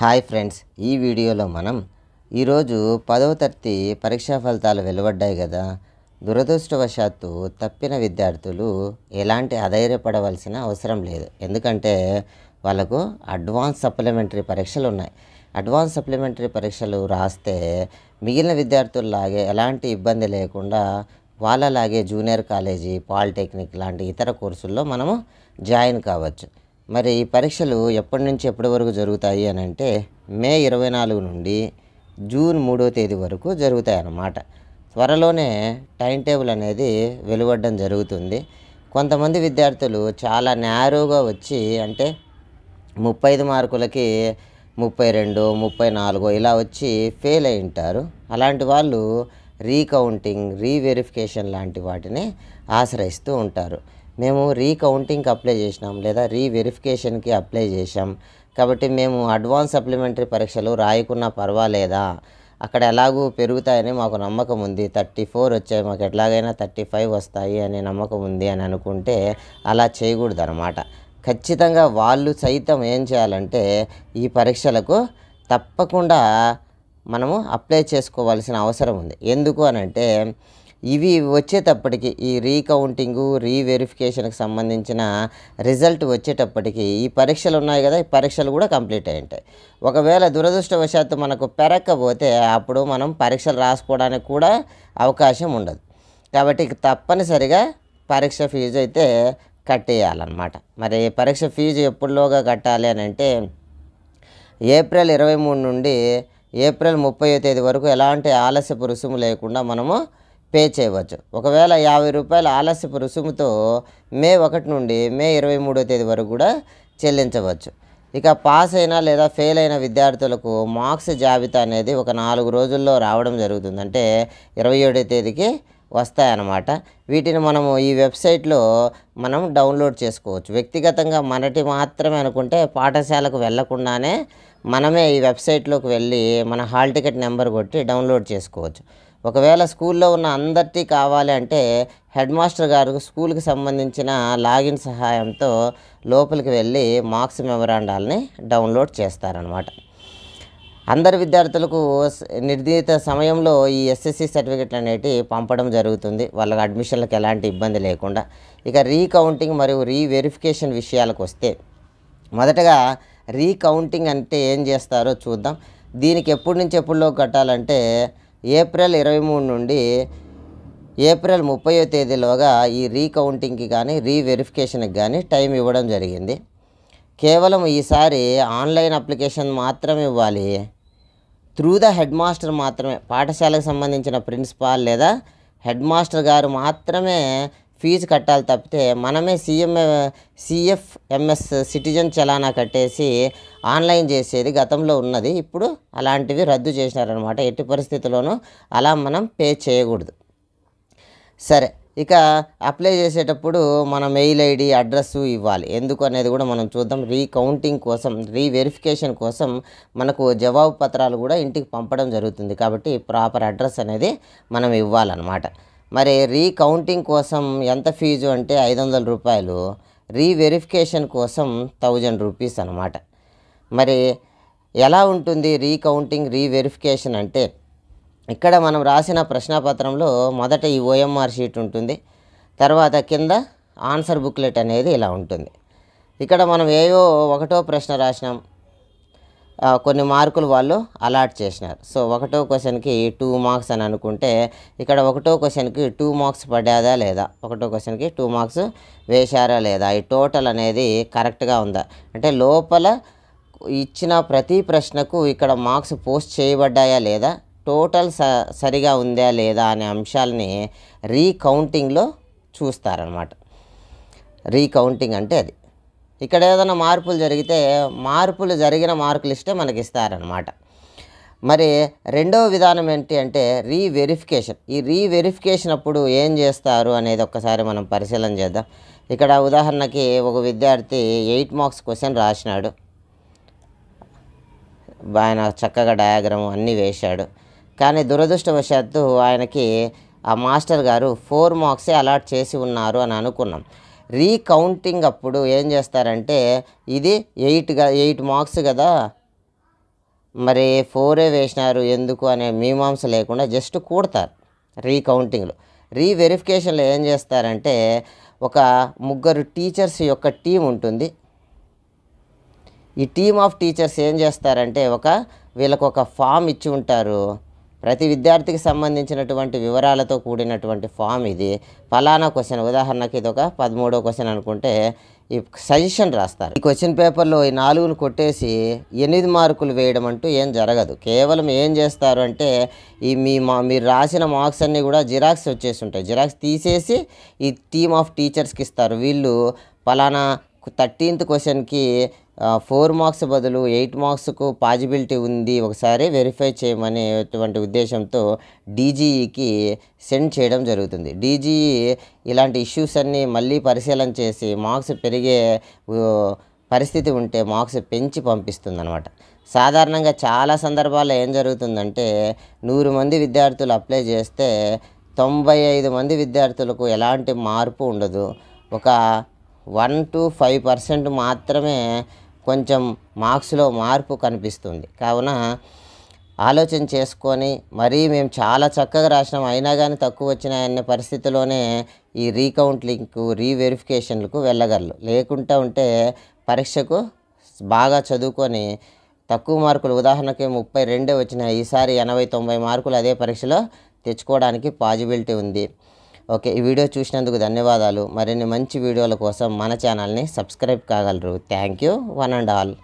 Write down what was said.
hi friends ఈ వీడియోలో మనం ఈరోజు పదవ తరగతి పరీక్షా ఫలితాలు వెలువడ్డాయి కదా దురదృష్టవశాత్తు తప్పిన విద్యార్థులు ఎలాంటి అధైర్యపడవలసిన అవసరం లేదు ఎందుకంటే వాళ్ళకు అడ్వాన్స్ సప్లిమెంటరీ పరీక్షలు ఉన్నాయి అడ్వాన్స్ సప్లిమెంటరీ పరీక్షలు రాస్తే మిగిలిన విద్యార్థుల్లాగే ఎలాంటి ఇబ్బంది లేకుండా వాళ్ళలాగే జూనియర్ కాలేజీ పాలిటెక్నిక్ లాంటి ఇతర కోర్సుల్లో మనము జాయిన్ కావచ్చు మరి ఈ పరీక్షలు ఎప్పటి నుంచి ఎప్పటి వరకు జరుగుతాయి అని అంటే మే ఇరవై నాలుగు నుండి జూన్ మూడో తేదీ వరకు జరుగుతాయి అన్నమాట త్వరలోనే టైం టేబుల్ అనేది వెలువడడం జరుగుతుంది కొంతమంది విద్యార్థులు చాలా నేరోగా వచ్చి అంటే ముప్పై ఐదు మార్కులకి ముప్పై రెండు ముప్పై నాలుగో ఇలా వచ్చి ఫెయిల్ అయి ఉంటారు అలాంటి వాళ్ళు రీకౌంటింగ్ రీవెరిఫికేషన్ లాంటి వాటిని ఆశ్రయిస్తూ ఉంటారు మేము రీకౌంటింగ్కి అప్లై చేసినాం లేదా రీవెరిఫికేషన్కి అప్లై చేసాం కాబట్టి మేము అడ్వాన్స్ సప్లిమెంటరీ పరీక్షలు రాయకున్నా పర్వాలేదా అక్కడ ఎలాగూ పెరుగుతాయని మాకు నమ్మకం ఉంది థర్టీ ఫోర్ వచ్చాయి మాకు ఎట్లాగైనా థర్టీ ఫైవ్ వస్తాయి అనే నమ్మకం ఉంది అని అనుకుంటే అలా చేయకూడదు అనమాట ఖచ్చితంగా వాళ్ళు సైతం ఏం చేయాలంటే ఈ పరీక్షలకు తప్పకుండా మనము అప్లై చేసుకోవాల్సిన అవసరం ఉంది ఎందుకు అనంటే ఇవి వచ్చేటప్పటికి ఈ రీకౌంటింగు రీవెరిఫికేషన్కి సంబంధించిన రిజల్ట్ వచ్చేటప్పటికి ఈ పరీక్షలు ఉన్నాయి కదా ఈ పరీక్షలు కూడా కంప్లీట్ అయి ఉంటాయి ఒకవేళ దురదృష్టవశాత్తు మనకు పెరక్కపోతే అప్పుడు మనం పరీక్షలు రాసుకోవడానికి కూడా అవకాశం ఉండదు కాబట్టి తప్పనిసరిగా పరీక్ష ఫీజు అయితే కట్టేయాలన్నమాట మరి పరీక్ష ఫీజు ఎప్పుడులోగా కట్టాలి అని అంటే ఏప్రిల్ ఇరవై మూడు నుండి ఏప్రిల్ ముప్పై తేదీ వరకు ఎలాంటి ఆలస్యపు రుసుము లేకుండా మనము పే చేయవచ్చు ఒకవేళ యాభై రూపాయల ఆలస్యపు రుసుముతో మే ఒకటి నుండి మే ఇరవై మూడో తేదీ వరకు కూడా చెల్లించవచ్చు ఇక పాస్ అయినా లేదా ఫెయిల్ అయిన విద్యార్థులకు మార్క్స్ జాబితా అనేది ఒక నాలుగు రోజుల్లో రావడం జరుగుతుంది అంటే ఇరవై ఏడో తేదీకి వస్తాయన్నమాట వీటిని మనము ఈ వెబ్సైట్లో మనం డౌన్లోడ్ చేసుకోవచ్చు వ్యక్తిగతంగా మనటి మాత్రమే అనుకుంటే పాఠశాలకు వెళ్లకుండానే మనమే ఈ వెబ్సైట్లోకి వెళ్ళి మన హాల్ టికెట్ నెంబర్ కొట్టి డౌన్లోడ్ చేసుకోవచ్చు ఒకవేళ స్కూల్లో ఉన్న అందరికీ కావాలి అంటే హెడ్ మాస్టర్ గారు స్కూల్కి సంబంధించిన లాగిన్ సహాయంతో లోపలికి వెళ్ళి మార్క్స్ మెమరాండాలని డౌన్లోడ్ చేస్తారనమాట అందరి విద్యార్థులకు నిర్ణీత సమయంలో ఈ ఎస్ఎస్సి సర్టిఫికెట్లు అనేవి పంపడం జరుగుతుంది వాళ్ళకి అడ్మిషన్లకు ఎలాంటి ఇబ్బంది లేకుండా ఇక రీకౌంటింగ్ మరియు రీవెరిఫికేషన్ విషయాలకు వస్తే మొదటగా రీకౌంటింగ్ అంటే ఏం చేస్తారో చూద్దాం దీనికి ఎప్పటి నుంచి ఎప్పుడులో కట్టాలంటే ఏప్రిల్ ఇరవై మూడు నుండి ఏప్రిల్ ముప్పయో తేదీలోగా ఈ రీకౌంటింగ్కి కానీ రీవెరిఫికేషన్కి కానీ టైం ఇవ్వడం జరిగింది కేవలం ఈసారి ఆన్లైన్ అప్లికేషన్ మాత్రమే ఇవ్వాలి త్రూ ద హెడ్ మాస్టర్ మాత్రమే పాఠశాలకు సంబంధించిన ప్రిన్సిపాల్ లేదా హెడ్ మాస్టర్ గారు మాత్రమే ఫీజు కట్టాలి తప్పితే మనమే సీఎం సిఎఫ్ఎంఎస్ సిటిజన్ చలానా కట్టేసి ఆన్లైన్ చేసేది గతంలో ఉన్నది ఇప్పుడు అలాంటివి రద్దు చేసినారనమాట ఎట్టి పరిస్థితుల్లోనూ అలా మనం పే చేయకూడదు సరే ఇక అప్లై చేసేటప్పుడు మన మెయిల్ ఐడి అడ్రస్ ఇవ్వాలి ఎందుకు అనేది కూడా మనం చూద్దాం రీకౌంటింగ్ కోసం రీవెరిఫికేషన్ కోసం మనకు జవాబు పత్రాలు కూడా ఇంటికి పంపడం జరుగుతుంది కాబట్టి ప్రాపర్ అడ్రస్ అనేది మనం ఇవ్వాలన్నమాట మరి రీకౌంటింగ్ కోసం ఎంత ఫీజు అంటే ఐదు వందల రూపాయలు రీవెరిఫికేషన్ కోసం థౌజండ్ రూపీస్ అనమాట మరి ఎలా ఉంటుంది రీకౌంటింగ్ రీవెరిఫికేషన్ అంటే ఇక్కడ మనం రాసిన ప్రశ్నపత్రంలో మొదట ఈ ఓఎంఆర్ షీట్ ఉంటుంది తర్వాత కింద ఆన్సర్ బుక్లెట్ అనేది ఇలా ఉంటుంది ఇక్కడ మనం ఏవో ఒకటో ప్రశ్న రాసినాం కొన్ని మార్కులు వాళ్ళు అలాట్ చేసినారు సో ఒకటో క్వశ్చన్కి టూ మార్క్స్ అని అనుకుంటే ఇక్కడ ఒకటో క్వశ్చన్కి టూ మార్క్స్ పడ్డాదా లేదా ఒకటో క్వశ్చన్కి టూ మార్క్స్ వేశారా లేదా ఈ టోటల్ అనేది కరెక్ట్గా ఉందా అంటే లోపల ఇచ్చిన ప్రతి ప్రశ్నకు ఇక్కడ మార్క్స్ పోస్ట్ చేయబడ్డాయా లేదా టోటల్ స సరిగా ఉందా లేదా అనే అంశాలని రీకౌంటింగ్లో చూస్తారనమాట రీకౌంటింగ్ అంటే అది ఇక్కడ ఏదైనా మార్పులు జరిగితే మార్పులు జరిగిన మార్కులు ఇస్తే మనకి ఇస్తారనమాట మరి రెండవ విధానం ఏంటి అంటే రీవెరిఫికేషన్ ఈ రీవెరిఫికేషన్ అప్పుడు ఏం చేస్తారు అనేది ఒక్కసారి మనం పరిశీలన చేద్దాం ఇక్కడ ఉదాహరణకి ఒక విద్యార్థి ఎయిట్ మార్క్స్ క్వశ్చన్ రాసినాడు ఆయన చక్కగా డయాగ్రామ్ అన్నీ వేశాడు కానీ దురదృష్టవశాత్తు ఆయనకి ఆ మాస్టర్ గారు ఫోర్ మార్క్సే అలాట్ చేసి ఉన్నారు అని అనుకున్నాం రీకౌంటింగ్ అప్పుడు ఏం చేస్తారంటే ఇది ఎయిట్గా ఎయిట్ మార్క్స్ కదా మరి ఫోరే వేసినారు ఎందుకు అనే మీమాంస లేకుండా జస్ట్ కూడతారు రీకౌంటింగ్లో రీవెరిఫికేషన్లో ఏం చేస్తారంటే ఒక ముగ్గురు టీచర్స్ యొక్క టీం ఉంటుంది ఈ టీమ్ ఆఫ్ టీచర్స్ ఏం చేస్తారంటే ఒక వీళ్ళకు ఒక ఫామ్ ఇచ్చి ఉంటారు ప్రతి విద్యార్థికి సంబంధించినటువంటి వివరాలతో కూడినటువంటి ఫామ్ ఇది ఫలానా క్వశ్చన్ ఉదాహరణకి ఇది ఒక పదమూడో క్వశ్చన్ అనుకుంటే ఈ సజెషన్ రాస్తారు ఈ క్వశ్చన్ పేపర్లో ఈ నాలుగును కొట్టేసి ఎనిమిది మార్కులు వేయడం అంటూ ఏం జరగదు కేవలం ఏం చేస్తారు అంటే ఈ మీ మా మీరు రాసిన మార్క్స్ అన్నీ కూడా జిరాక్స్ వచ్చేసి ఉంటాయి జిరాక్స్ తీసేసి ఈ టీమ్ ఆఫ్ టీచర్స్కి ఇస్తారు వీళ్ళు ఫలానా థర్టీన్త్ క్వశ్చన్కి ఫోర్ మార్క్స్ బదులు ఎయిట్ మార్క్స్కు పాజిబిలిటీ ఉంది ఒకసారి వెరిఫై చేయమనేటువంటి ఉద్దేశంతో డీజీఈకి e సెండ్ చేయడం జరుగుతుంది డీజీఈ e ఇలాంటి ఇష్యూస్ అన్నీ మళ్ళీ పరిశీలన చేసి మార్క్స్ పెరిగే పరిస్థితి ఉంటే మార్క్స్ పెంచి పంపిస్తుందన్నమాట సాధారణంగా చాలా సందర్భాల్లో ఏం జరుగుతుందంటే నూరు మంది విద్యార్థులు అప్లై చేస్తే తొంభై ఐదు మంది విద్యార్థులకు ఎలాంటి మార్పు ఉండదు ఒక వన్ టు ఫైవ్ పర్సెంట్ మాత్రమే కొంచెం మార్క్స్లో మార్పు కనిపిస్తుంది కావున ఆలోచన చేసుకొని మరీ మేము చాలా చక్కగా రాసినాం అయినా కానీ తక్కువ వచ్చినాయనే పరిస్థితిలోనే ఈ రీకౌంట్ లింక్ రీవెరిఫికేషన్లకు వెళ్ళగలరు లేకుండా ఉంటే పరీక్షకు బాగా చదువుకొని తక్కువ మార్కులు ఉదాహరణకి ముప్పై రెండే వచ్చినాయి ఈసారి ఎనభై తొంభై మార్కులు అదే పరీక్షలో తెచ్చుకోవడానికి పాజిబిలిటీ ఉంది ఓకే ఈ వీడియో చూసినందుకు ధన్యవాదాలు మరిన్ని మంచి వీడియోల కోసం మన ఛానల్ని సబ్స్క్రైబ్ కాగలరు thank you one and all